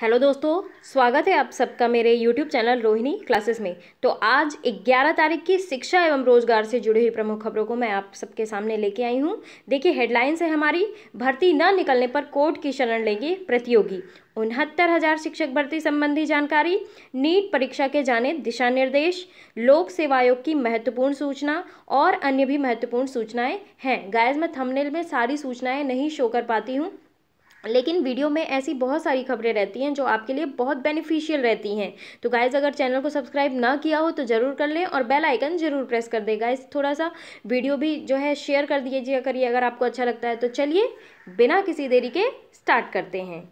hello दोस्तों स्वागत है आप सबका मेरे यूट्यूब चैनल रोहिणी क्लासेस में तो आज 11 तारीख की शिक्षा एवं रोजगार से जुड़ी हुई प्रमुख खबरों को मैं आप सबके सामने लेके आई हूँ देखिए हेडलाइंस है हमारी भर्ती न निकलने पर कोर्ट की शरण लेंगे प्रतियोगी उनहत्तर हजार शिक्षक भर्ती संबंधी जानकारी नीट परीक्षा के जाने दिशा निर्देश लोक सेवा आयोग की महत्वपूर्ण सूचना और अन्य भी महत्वपूर्ण सूचनाएं हैं गायज मैं थंबनेल में सारी सूचनाएं नहीं शो कर पाती हूँ लेकिन वीडियो में ऐसी बहुत सारी खबरें रहती हैं जो आपके लिए बहुत बेनिफिशियल रहती हैं तो गाइज़ अगर चैनल को सब्सक्राइब ना किया हो तो ज़रूर कर लें और बेल आइकन ज़रूर प्रेस कर दें गाइज़ थोड़ा सा वीडियो भी जो है शेयर कर दीजिए करिए अगर आपको अच्छा लगता है तो चलिए बिना किसी देरी के स्टार्ट करते हैं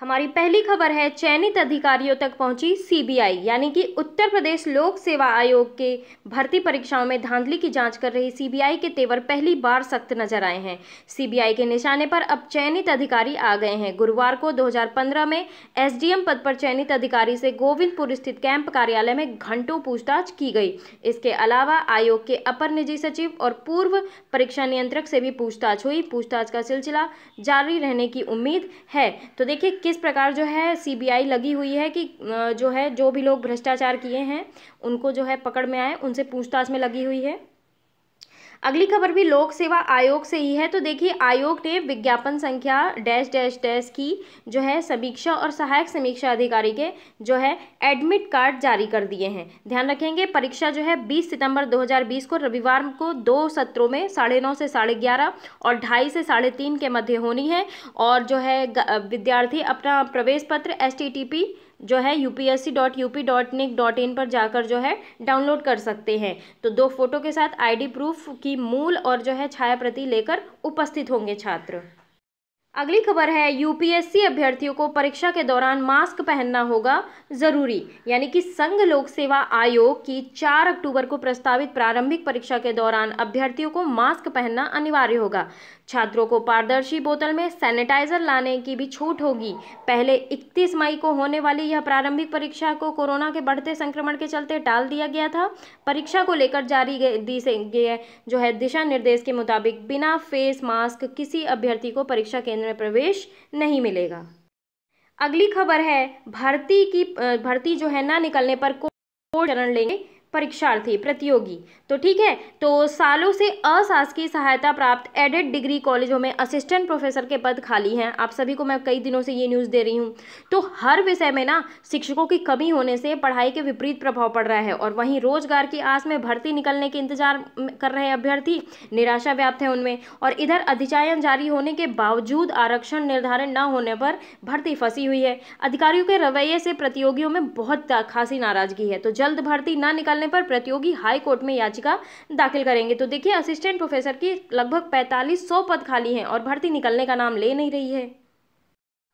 हमारी पहली खबर है चयनित अधिकारियों तक पहुंची सीबीआई यानी कि उत्तर प्रदेश लोक सेवा आयोग के भर्ती परीक्षाओं में धांधली की जांच कर रही सीबीआई के तेवर पहली बार सख्त नजर आए हैं सीबीआई के निशाने पर अब चयनित अधिकारी आ गए हैं गुरुवार को 2015 में एसडीएम पद पर चयनित अधिकारी से गोविंदपुर स्थित कैंप कार्यालय में घंटों पूछताछ की गई इसके अलावा आयोग के अपर निजी सचिव और पूर्व परीक्षा नियंत्रक से भी पूछताछ हुई पूछताछ का सिलसिला जारी रहने की उम्मीद है तो देखिए किस प्रकार जो है सीबीआई लगी हुई है कि जो है जो भी लोग भ्रष्टाचार किए हैं उनको जो है पकड़ में आए उनसे पूछताछ में लगी हुई है अगली खबर भी लोक सेवा आयोग से ही है तो देखिए आयोग ने विज्ञापन संख्या डैश डैश डैश की जो है समीक्षा और सहायक समीक्षा अधिकारी के जो है एडमिट कार्ड जारी कर दिए हैं ध्यान रखेंगे परीक्षा जो है 20 सितंबर 2020 को रविवार को दो सत्रों में साढ़े नौ से साढ़े ग्यारह और ढाई से साढ़े तीन के मध्य होनी है और जो है विद्यार्थी अपना प्रवेश पत्र एस टी टी पी जो है U P S C dot U P dot nic dot in पर जाकर जो है डाउनलोड कर सकते हैं तो दो फोटो के साथ आईडी प्रूफ की मूल और जो है छाया प्रति लेकर उपस्थित होंगे छात्र अगली खबर है यूपीएससी अभ्यर्थियों को परीक्षा के दौरान मास्क पहनना होगा जरूरी यानी कि संघ लोक सेवा आयोग की 4 अक्टूबर को प्रस्तावित प्रारंभिक परीक्षा के दौरान अभ्यर्थियों को मास्क पहनना अनिवार्य होगा छात्रों को पारदर्शी बोतल में सैनिटाइजर लाने की भी छूट होगी पहले 31 मई को होने वाली यह प्रारंभिक परीक्षा को कोरोना के बढ़ते संक्रमण के चलते टाल दिया गया था परीक्षा को लेकर जारी दी गए जो है दिशा निर्देश के मुताबिक बिना फेस मास्क किसी अभ्यर्थी को परीक्षा केंद्र में प्रवेश नहीं मिलेगा अगली खबर है भर्ती की भर्ती जो है ना निकलने पर कोर्ट चरण लेंगे परीक्षार्थी प्रतियोगी तो ठीक है तो सालों से अशासकीय सहायता प्राप्त एडेड डिग्री कॉलेजों में असिस्टेंट प्रोफेसर के पद खाली हैं आप सभी को मैं कई दिनों से ये न्यूज़ दे रही हूँ तो हर विषय में ना शिक्षकों की कमी होने से पढ़ाई के विपरीत प्रभाव पड़ रहा है और वहीं रोजगार की आस में भर्ती निकलने के इंतजार कर रहे अभ्यर्थी निराशा व्याप्त है उनमें और इधर अधिचायन जारी होने के बावजूद आरक्षण निर्धारण न होने पर भर्ती फंसी हुई है अधिकारियों के रवैये से प्रतियोगियों में बहुत खासी नाराजगी है तो जल्द भर्ती न निकल निकालने पर प्रतियोगी हाई कोर्ट में याचिका दाखिल करेंगे तो देखिए असिस्टेंट प्रोफेसर की लगभग पैंतालीस सौ पद खाली हैं और भर्ती निकलने का नाम ले नहीं रही है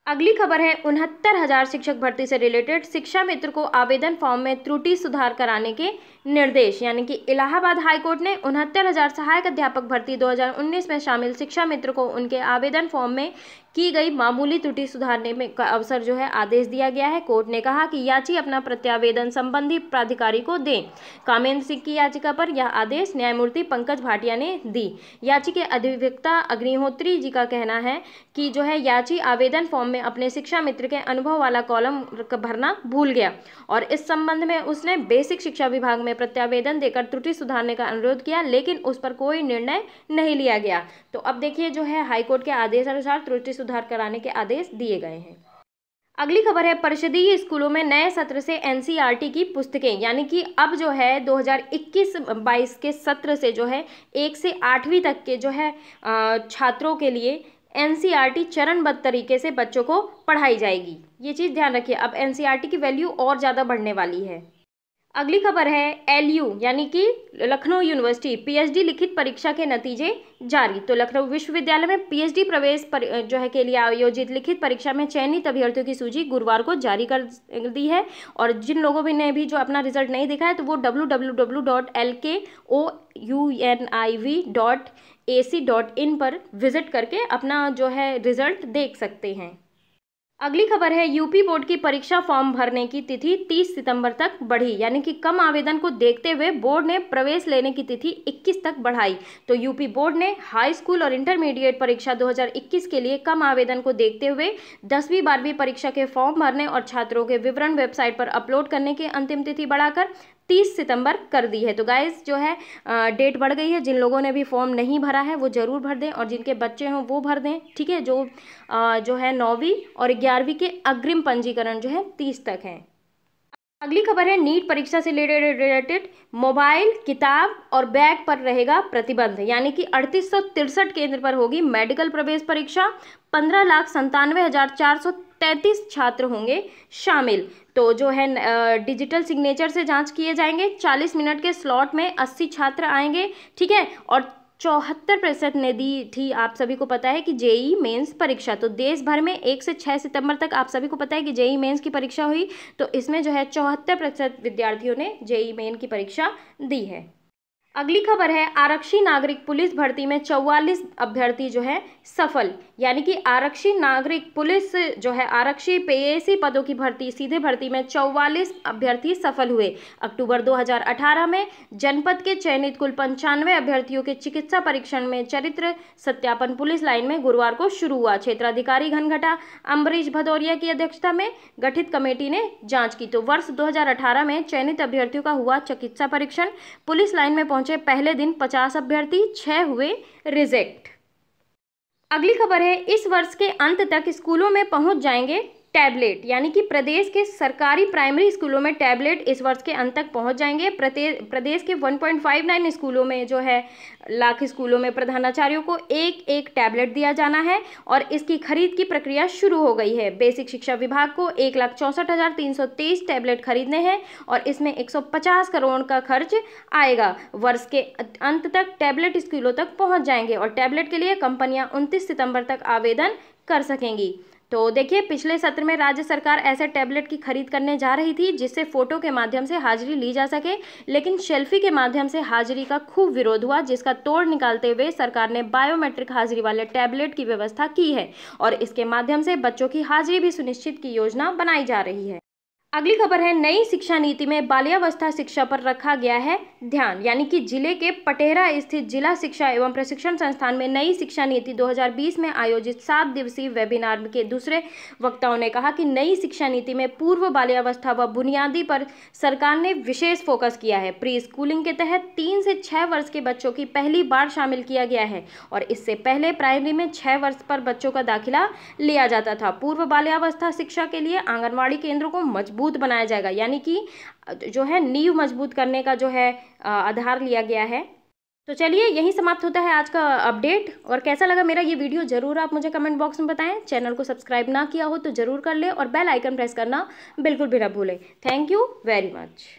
अगली खबर है उनहत्तर हजार शिक्षक भर्ती से रिलेटेड शिक्षा मित्र को आवेदन फॉर्म में त्रुटि सुधार कराने के निर्देश यानी कि इलाहाबाद हाई कोर्ट ने उनहत्तर हजार सहायक अध्यापक भर्ती 2019 में शामिल शिक्षा मित्र को उनके आवेदन फॉर्म में की गई मामूली त्रुटि सुधारने में का अवसर जो है आदेश दिया गया है कोर्ट ने कहा कि याची अपना प्रत्यावेदन संबंधी प्राधिकारी को दें कामेंद्र सिंह की याचिका पर यह आदेश न्यायमूर्ति पंकज भाटिया ने दी याची के अधिवक्ता अग्निहोत्री जी का कहना है कि जो है याची आवेदन फॉर्म में अपने शिक्षा मित्र के अनुभव वाला कॉलम भरना भूल गया और इस संबंध में उसने बेसिक शिक्षा विभाग में प्रत्यावेदन देकर त्रुटि सुधारने का अनुरोध किया लेकिन उस पर कोई निर्णय नहीं लिया गया तो अब देखिए जो है हाईकोर्ट के आदेश अनुसार त्रुटि सुधार कराने के आदेश दिए गए हैं अगली खबर है परिषदीय स्कूलों में नए सत्र से एन की पुस्तकें यानी कि अब जो है 2021-22 के सत्र से जो है एक से आठवीं तक के जो है छात्रों के लिए एन चरणबद्ध तरीके से बच्चों को पढ़ाई जाएगी ये चीज़ ध्यान रखिए अब एन की वैल्यू और ज़्यादा बढ़ने वाली है अगली खबर है एलयू यानी कि लखनऊ यूनिवर्सिटी पीएचडी लिखित परीक्षा के नतीजे जारी तो लखनऊ विश्वविद्यालय में पीएचडी प्रवेश पर, जो है के लिए आयोजित लिखित परीक्षा में चयनित अभ्यर्थियों की सूची गुरुवार को जारी कर दी है और जिन लोगों भी ने भी जो अपना रिजल्ट नहीं देखा है तो वो W dot L K O U N I V dot A C dot in पर विजिट करके अपना जो है रिजल्ट देख सकते हैं अगली खबर है यूपी बोर्ड की परीक्षा फॉर्म भरने की तिथि 30 सितंबर तक बढ़ी यानी कि कम आवेदन को देखते हुए बोर्ड ने प्रवेश लेने की तिथि 21 तक बढ़ाई तो यूपी बोर्ड ने हाई स्कूल और इंटरमीडिएट परीक्षा 2021 के लिए कम आवेदन को देखते हुए दसवीं बारहवीं परीक्षा के फॉर्म भरने और छात्रों के विवरण वेबसाइट पर अपलोड करने की अंतिम तिथि बढ़ाकर तीस सितंबर कर दी है तो गाइज जो है डेट बढ़ गई है जिन लोगों ने भी फॉर्म नहीं भरा है वो ज़रूर भर दें और जिनके बच्चे हों वो भर दें ठीक है जो आ, जो है नौवीं और ग्यारहवीं के अग्रिम पंजीकरण जो है तीस तक हैं अगली खबर है नीट परीक्षा से रिलेटेड मोबाइल किताब और बैग पर रहेगा प्रतिबंध यानी कि अड़तीस केंद्र पर होगी मेडिकल प्रवेश परीक्षा पंद्रह लाख संतानवे हज़ार चार सौ तैंतीस छात्र होंगे शामिल तो जो है डिजिटल सिग्नेचर से जांच किए जाएंगे चालीस मिनट के स्लॉट में अस्सी छात्र आएंगे ठीक है और चौहत्तर प्रतिशत ने दी थी आप सभी को पता है कि जेई मेंस परीक्षा तो देश भर में एक से छः सितंबर तक आप सभी को पता है कि जेई मेंस की परीक्षा हुई तो इसमें जो है चौहत्तर प्रतिशत विद्यार्थियों ने जेई मेन की परीक्षा दी है अगली खबर है आरक्षी नागरिक पुलिस भर्ती में चौवालीस अभ्यर्थी जो है सफल यानी कि आरक्षी नागरिक पुलिस जो है आरक्षी पेएसी पदों की भर्ती सीधे भर्ती में चौवालीस अभ्यर्थी सफल हुए अक्टूबर 2018 में जनपद के चयनित कुल पंचानवे अभ्यर्थियों के चिकित्सा परीक्षण में चरित्र सत्यापन पुलिस लाइन में गुरुवार को शुरू हुआ क्षेत्राधिकारी घनघटा अम्बरीश भदौरिया की अध्यक्षता में गठित कमेटी ने जाँच की तो वर्ष दो में चयनित अभ्यर्थियों का हुआ चिकित्सा परीक्षण पुलिस लाइन में पहुंच पहुंचे पहले दिन पचास अभ्यर्थी छः हुए रिजेक्ट अगली खबर है इस वर्ष के अंत तक स्कूलों में पहुंच जाएंगे टैबलेट यानी कि प्रदेश के सरकारी प्राइमरी स्कूलों में टैबलेट इस वर्ष के अंत तक पहुंच जाएंगे प्रदेश के 1.59 स्कूलों में जो है लाख स्कूलों में प्रधानाचार्यों को एक एक टैबलेट दिया जाना है और इसकी खरीद की प्रक्रिया शुरू हो गई है बेसिक शिक्षा विभाग को एक लाख चौंसठ हज़ार तीन सौ तेईस टैबलेट खरीदने हैं और इसमें एक सौ पचास करोड़ का खर्च आएगा वर्ष के अंत तक टैबलेट स्कूलों तक पहुँच जाएंगे और टैबलेट के लिए कंपनियाँ उनतीस सितंबर तक आवेदन कर सकेंगी तो देखिए पिछले सत्र में राज्य सरकार ऐसे टैबलेट की खरीद करने जा रही थी जिससे फोटो के माध्यम से हाजिरी ली जा सके लेकिन सेल्फी के माध्यम से हाजिरी का खूब विरोध हुआ जिसका तोड़ निकालते हुए सरकार ने बायोमेट्रिक हाजिरी वाले टैबलेट की व्यवस्था की है और इसके माध्यम से बच्चों की हाजिरी भी सुनिश्चित की योजना बनाई जा रही है अगली खबर है नई शिक्षा नीति में बाल्यावस्था शिक्षा पर रखा गया है ध्यान यानी कि जिले के पटेरा स्थित जिला शिक्षा एवं प्रशिक्षण संस्थान में नई शिक्षा नीति 2020 में आयोजित सात दिवसीय वेबिनार के दूसरे वक्ताओं ने कहा कि नई शिक्षा नीति में पूर्व बाल्यावस्था व बुनियादी पर सरकार ने विशेष फोकस किया है प्री स्कूलिंग के तहत तीन से छः वर्ष के बच्चों की पहली बार शामिल किया गया है और इससे पहले प्राइमरी में छः वर्ष पर बच्चों का दाखिला लिया जाता था पूर्व बाल्यावस्था शिक्षा के लिए आंगनबाड़ी केंद्रों को मजबूत मजबूत बनाया जाएगा यानी कि जो है नींव मजबूत करने का जो है आधार लिया गया है तो चलिए यही समाप्त होता है आज का अपडेट और कैसा लगा मेरा ये वीडियो ज़रूर आप मुझे कमेंट बॉक्स में बताएं चैनल को सब्सक्राइब ना किया हो तो ज़रूर कर ले और बेल आइकन प्रेस करना बिल्कुल भी ना भूलें थैंक यू वेरी मच